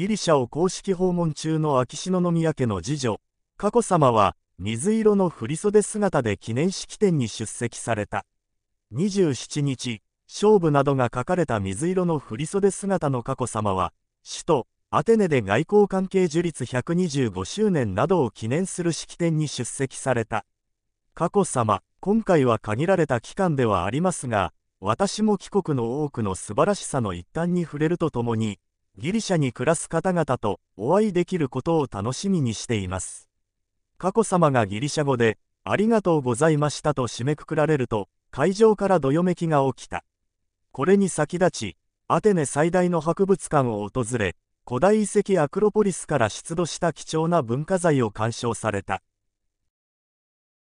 ギリシャを公式訪問中の秋篠宮家の次女、佳子さまは、水色の振袖姿で記念式典に出席された。27日、勝負などが書かれた水色の振袖姿の佳子さまは、首都アテネで外交関係樹立125周年などを記念する式典に出席された。佳子さま、今回は限られた期間ではありますが、私も帰国の多くの素晴らしさの一端に触れるとともに、ギリシャに暮らす方々とお会いできることを楽しみにしています。佳子さまがギリシャ語で、ありがとうございましたと締めくくられると、会場からどよめきが起きた。これに先立ち、アテネ最大の博物館を訪れ、古代遺跡アクロポリスから出土した貴重な文化財を鑑賞された。